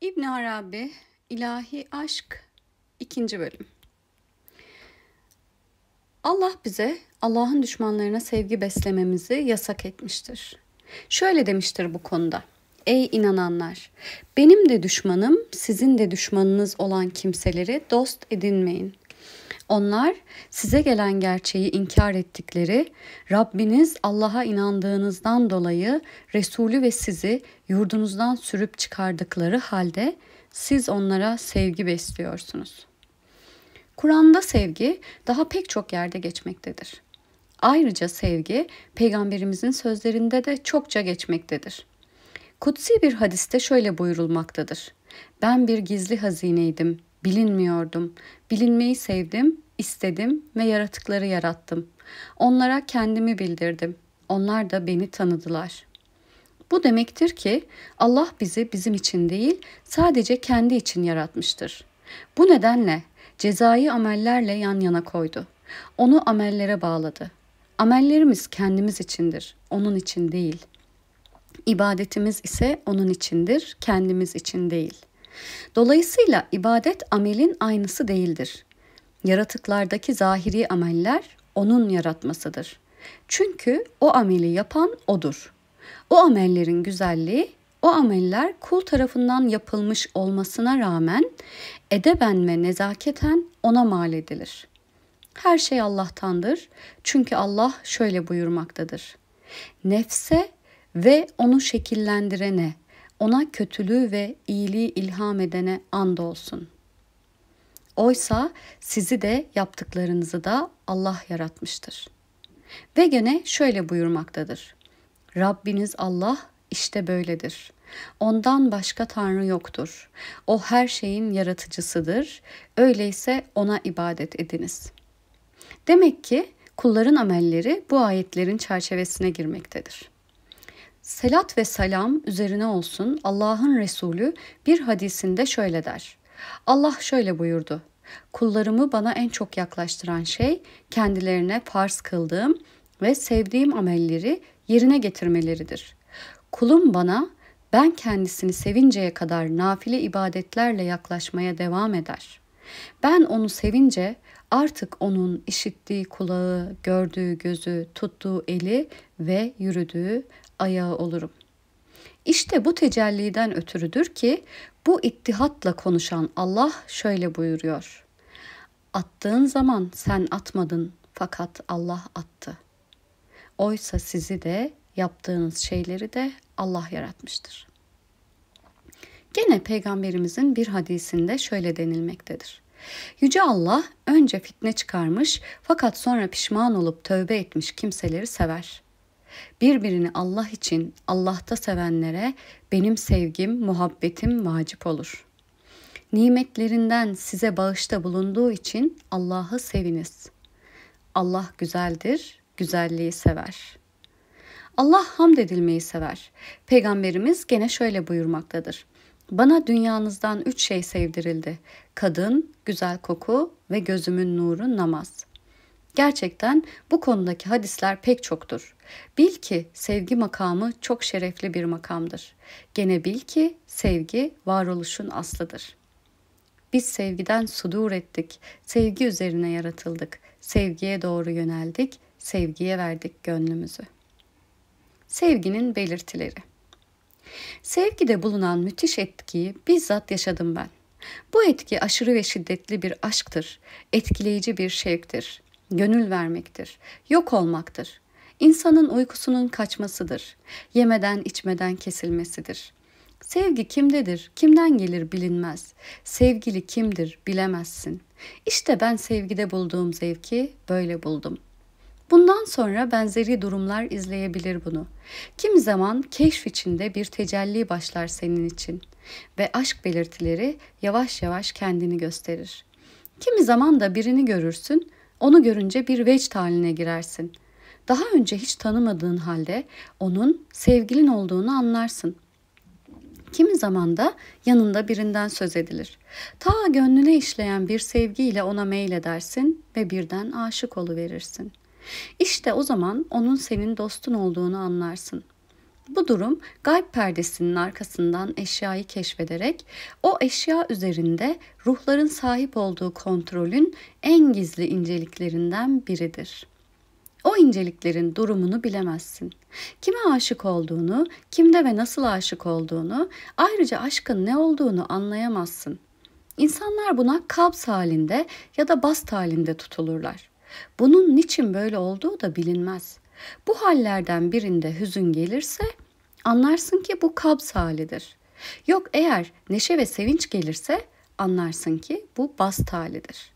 İbn Arabi İlahi Aşk 2. bölüm. Allah bize Allah'ın düşmanlarına sevgi beslememizi yasak etmiştir. Şöyle demiştir bu konuda. Ey inananlar, benim de düşmanım, sizin de düşmanınız olan kimseleri dost edinmeyin. Onlar size gelen gerçeği inkar ettikleri, Rabbiniz Allah'a inandığınızdan dolayı Resulü ve sizi yurdunuzdan sürüp çıkardıkları halde siz onlara sevgi besliyorsunuz. Kur'an'da sevgi daha pek çok yerde geçmektedir. Ayrıca sevgi peygamberimizin sözlerinde de çokça geçmektedir. Kutsi bir hadiste şöyle buyurulmaktadır. Ben bir gizli hazineydim bilinmiyordum. Bilinmeyi sevdim, istedim ve yaratıkları yarattım. Onlara kendimi bildirdim. Onlar da beni tanıdılar. Bu demektir ki Allah bizi bizim için değil, sadece kendi için yaratmıştır. Bu nedenle cezayı amellerle yan yana koydu. Onu amellere bağladı. Amellerimiz kendimiz içindir, onun için değil. İbadetimiz ise onun içindir, kendimiz için değil.'' Dolayısıyla ibadet amelin aynısı değildir. Yaratıklardaki zahiri ameller onun yaratmasıdır. Çünkü o ameli yapan odur. O amellerin güzelliği o ameller kul tarafından yapılmış olmasına rağmen edeben ve nezaketen ona mal edilir. Her şey Allah'tandır çünkü Allah şöyle buyurmaktadır. Nefse ve onu şekillendirene ona kötülüğü ve iyiliği ilham edene and olsun. Oysa sizi de yaptıklarınızı da Allah yaratmıştır. Ve gene şöyle buyurmaktadır. Rabbiniz Allah işte böyledir. Ondan başka tanrı yoktur. O her şeyin yaratıcısıdır. Öyleyse ona ibadet ediniz. Demek ki kulların amelleri bu ayetlerin çerçevesine girmektedir. Selat ve selam üzerine olsun Allah'ın Resulü bir hadisinde şöyle der. Allah şöyle buyurdu. Kullarımı bana en çok yaklaştıran şey kendilerine farz kıldığım ve sevdiğim amelleri yerine getirmeleridir. Kulum bana ben kendisini sevinceye kadar nafile ibadetlerle yaklaşmaya devam eder. Ben onu sevince artık onun işittiği kulağı, gördüğü gözü, tuttuğu eli ve yürüdüğü ayağı olurum. İşte bu tecelliden ötürüdür ki bu ittihatla konuşan Allah şöyle buyuruyor. Attığın zaman sen atmadın fakat Allah attı. Oysa sizi de yaptığınız şeyleri de Allah yaratmıştır. Gene peygamberimizin bir hadisinde şöyle denilmektedir. Yüce Allah önce fitne çıkarmış fakat sonra pişman olup tövbe etmiş kimseleri sever. Birbirini Allah için Allah'ta sevenlere benim sevgim, muhabbetim vacip olur. Nimetlerinden size bağışta bulunduğu için Allah'ı seviniz. Allah güzeldir, güzelliği sever. Allah hamd edilmeyi sever. Peygamberimiz gene şöyle buyurmaktadır. Bana dünyanızdan üç şey sevdirildi. Kadın, güzel koku ve gözümün nuru namaz.'' Gerçekten bu konudaki hadisler pek çoktur. Bil ki sevgi makamı çok şerefli bir makamdır. Gene bil ki sevgi varoluşun aslıdır. Biz sevgiden sudur ettik, sevgi üzerine yaratıldık, sevgiye doğru yöneldik, sevgiye verdik gönlümüzü. Sevginin belirtileri Sevgide bulunan müthiş etkiyi bizzat yaşadım ben. Bu etki aşırı ve şiddetli bir aşktır, etkileyici bir şevktir, gönül vermektir, yok olmaktır. İnsanın uykusunun kaçmasıdır, yemeden içmeden kesilmesidir. Sevgi kimdedir, kimden gelir bilinmez. Sevgili kimdir bilemezsin. İşte ben sevgide bulduğum zevki böyle buldum.'' Bundan sonra benzeri durumlar izleyebilir bunu. Kim zaman keşf içinde bir tecelli başlar senin için ve aşk belirtileri yavaş yavaş kendini gösterir. Kimi zaman da birini görürsün, onu görünce bir vecd haline girersin. Daha önce hiç tanımadığın halde onun sevgilin olduğunu anlarsın. Kimi zaman da yanında birinden söz edilir. Ta gönlüne işleyen bir sevgiyle ona meyledersin ve birden aşık oluverirsin. İşte o zaman onun senin dostun olduğunu anlarsın.'' Bu durum gayb perdesinin arkasından eşyayı keşfederek o eşya üzerinde ruhların sahip olduğu kontrolün en gizli inceliklerinden biridir. O inceliklerin durumunu bilemezsin. Kime aşık olduğunu, kimde ve nasıl aşık olduğunu, ayrıca aşkın ne olduğunu anlayamazsın. İnsanlar buna kabz halinde ya da bast halinde tutulurlar. Bunun niçin böyle olduğu da bilinmez.'' Bu hallerden birinde hüzün gelirse anlarsın ki bu kabz halidir. Yok eğer neşe ve sevinç gelirse anlarsın ki bu bast halidir.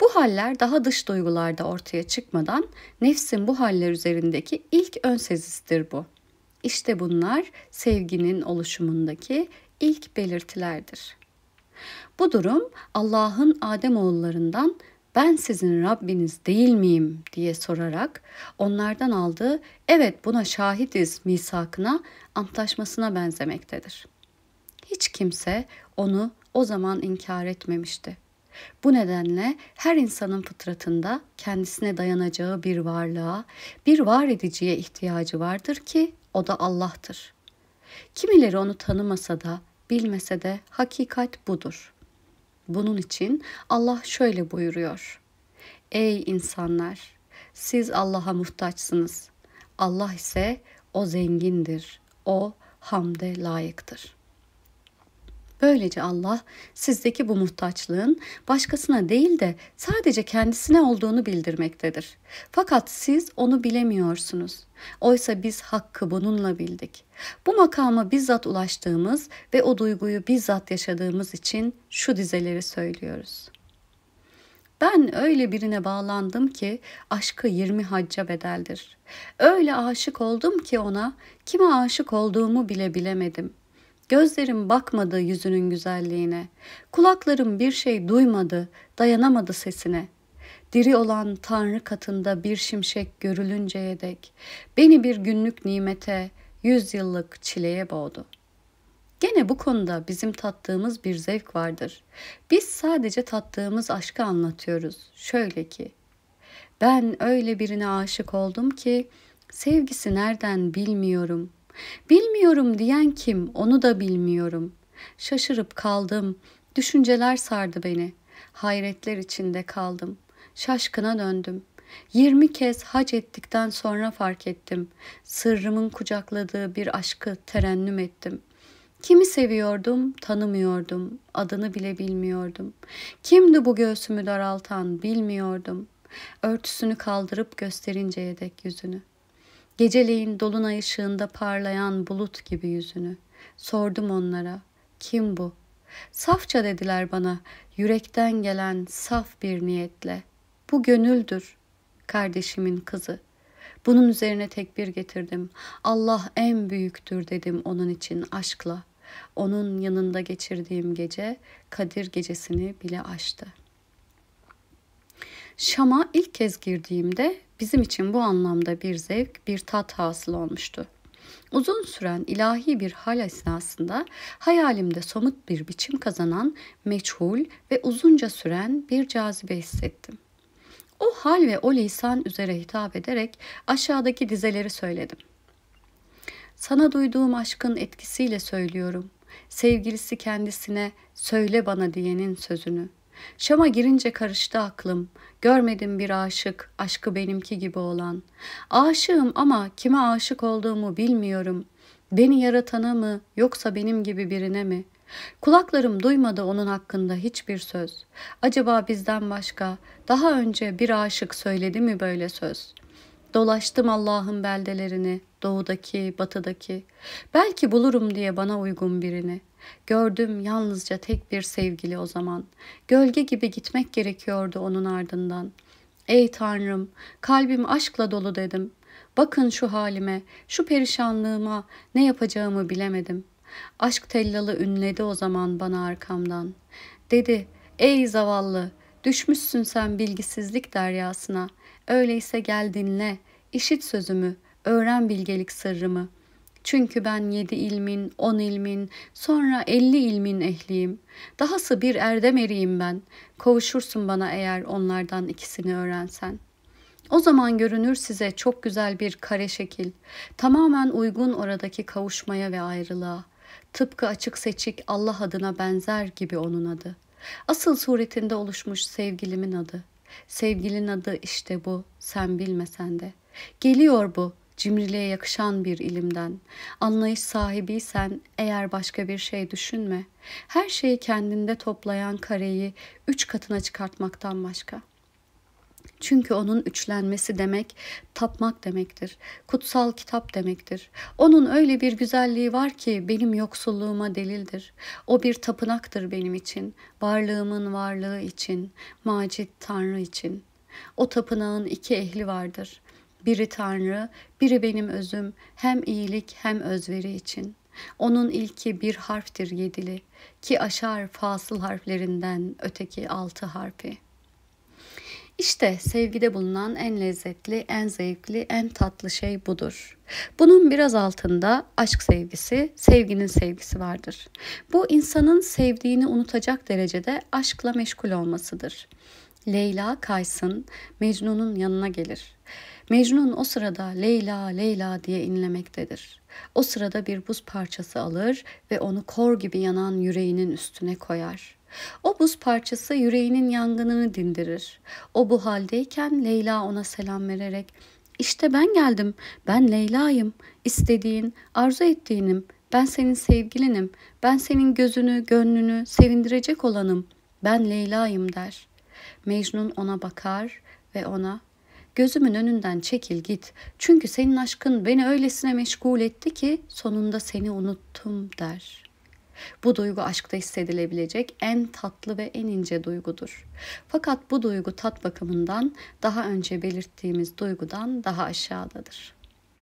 Bu haller daha dış duygularda ortaya çıkmadan nefsin bu haller üzerindeki ilk ön sezisidir bu. İşte bunlar sevginin oluşumundaki ilk belirtilerdir. Bu durum Allah'ın Adem oğullarından ben sizin Rabbiniz değil miyim diye sorarak onlardan aldığı evet buna şahidiz misakına antlaşmasına benzemektedir. Hiç kimse onu o zaman inkar etmemişti. Bu nedenle her insanın fıtratında kendisine dayanacağı bir varlığa, bir var ediciye ihtiyacı vardır ki o da Allah'tır. Kimileri onu tanımasa da, bilmese de hakikat budur. Bunun için Allah şöyle buyuruyor. Ey insanlar! Siz Allah'a muhtaçsınız. Allah ise o zengindir. O hamde layıktır.'' Böylece Allah sizdeki bu muhtaçlığın başkasına değil de sadece kendisine olduğunu bildirmektedir. Fakat siz onu bilemiyorsunuz. Oysa biz hakkı bununla bildik. Bu makama bizzat ulaştığımız ve o duyguyu bizzat yaşadığımız için şu dizeleri söylüyoruz. Ben öyle birine bağlandım ki aşkı yirmi hacca bedeldir. Öyle aşık oldum ki ona kime aşık olduğumu bile bilemedim. Gözlerim bakmadı yüzünün güzelliğine. Kulaklarım bir şey duymadı, dayanamadı sesine. Diri olan Tanrı katında bir şimşek görülünceye dek beni bir günlük nimete, yüz yıllık çileye boğdu. Gene bu konuda bizim tattığımız bir zevk vardır. Biz sadece tattığımız aşkı anlatıyoruz. Şöyle ki, ben öyle birine aşık oldum ki sevgisi nereden bilmiyorum. Bilmiyorum diyen kim onu da bilmiyorum. Şaşırıp kaldım. Düşünceler sardı beni. Hayretler içinde kaldım. Şaşkına döndüm. Yirmi kez hac ettikten sonra fark ettim. Sırrımın kucakladığı bir aşkı terennüm ettim. Kimi seviyordum, tanımıyordum, adını bile bilmiyordum. Kimdi bu göğsümü daraltan bilmiyordum. Örtüsünü kaldırıp gösterinceye dek yüzünü. Geceleyin dolunay ışığında parlayan bulut gibi yüzünü. Sordum onlara, kim bu? Safça dediler bana, yürekten gelen saf bir niyetle. Bu gönüldür, kardeşimin kızı. Bunun üzerine tekbir getirdim. Allah en büyüktür dedim onun için aşkla. Onun yanında geçirdiğim gece Kadir gecesini bile aştı. Şam'a ilk kez girdiğimde Bizim için bu anlamda bir zevk, bir tat hasıl olmuştu. Uzun süren ilahi bir hal esnasında hayalimde somut bir biçim kazanan, meçhul ve uzunca süren bir cazibe hissettim. O hal ve o lisan üzere hitap ederek aşağıdaki dizeleri söyledim. Sana duyduğum aşkın etkisiyle söylüyorum. Sevgilisi kendisine söyle bana diyenin sözünü.'' Şam'a girince karıştı aklım. Görmedim bir aşık, aşkı benimki gibi olan. Aşığım ama kime aşık olduğumu bilmiyorum. Beni yaratana mı yoksa benim gibi birine mi? Kulaklarım duymadı onun hakkında hiçbir söz. Acaba bizden başka daha önce bir aşık söyledi mi böyle söz? Dolaştım Allah'ın beldelerini, doğudaki, batıdaki. Belki bulurum diye bana uygun birini.'' Gördüm yalnızca tek bir sevgili o zaman. Gölge gibi gitmek gerekiyordu onun ardından. Ey Tanrım, kalbim aşkla dolu dedim. Bakın şu halime, şu perişanlığıma, ne yapacağımı bilemedim. Aşk tellalı ünledi o zaman bana arkamdan. Dedi, ey zavallı, düşmüşsün sen bilgisizlik deryasına. Öyleyse gel dinle, işit sözümü, öğren bilgelik sırrımı.'' Çünkü ben yedi ilmin, on ilmin, sonra elli ilmin ehliyim. Dahası bir erdem eriyim ben. Kavuşursun bana eğer onlardan ikisini öğrensen. O zaman görünür size çok güzel bir kare şekil. Tamamen uygun oradaki kavuşmaya ve ayrılığa. Tıpkı açık seçik Allah adına benzer gibi onun adı. Asıl suretinde oluşmuş sevgilimin adı. Sevgilin adı işte bu, sen bilmesen de. Geliyor bu, cimriliğe yakışan bir ilimden. Anlayış sahibiysen eğer başka bir şey düşünme. Her şeyi kendinde toplayan kareyi üç katına çıkartmaktan başka.'' Çünkü onun üçlenmesi demek tapmak demektir. Kutsal kitap demektir. Onun öyle bir güzelliği var ki benim yoksulluğuma delildir. O bir tapınaktır benim için. Varlığımın varlığı için. Macit Tanrı için. O tapınağın iki ehli vardır. Biri Tanrı, biri benim özüm, hem iyilik hem özveri için. Onun ilki bir harftir yedili, ki aşar fasıl harflerinden öteki altı harfi. İşte sevgide bulunan en lezzetli, en zevkli, en tatlı şey budur. Bunun biraz altında aşk sevgisi, sevginin sevgisi vardır. Bu insanın sevdiğini unutacak derecede aşkla meşgul olmasıdır. Leyla Kays'ın Mecnun'un yanına gelir. Mecnun o sırada Leyla Leyla diye inlemektedir. O sırada bir buz parçası alır ve onu kor gibi yanan yüreğinin üstüne koyar. O buz parçası yüreğinin yangınını dindirir. O bu haldeyken Leyla ona selam vererek işte ben geldim, ben Leyla'yım, istediğin, arzu ettiğinim, ben senin sevgilinim, ben senin gözünü, gönlünü sevindirecek olanım, ben Leyla'yım der. Mecnun ona bakar ve ona Gözümün önünden çekil git. Çünkü senin aşkın beni öylesine meşgul etti ki sonunda seni unuttum der.'' Bu duygu aşkta hissedilebilecek en tatlı ve en ince duygudur. Fakat bu duygu tat bakımından daha önce belirttiğimiz duygudan daha aşağıdadır.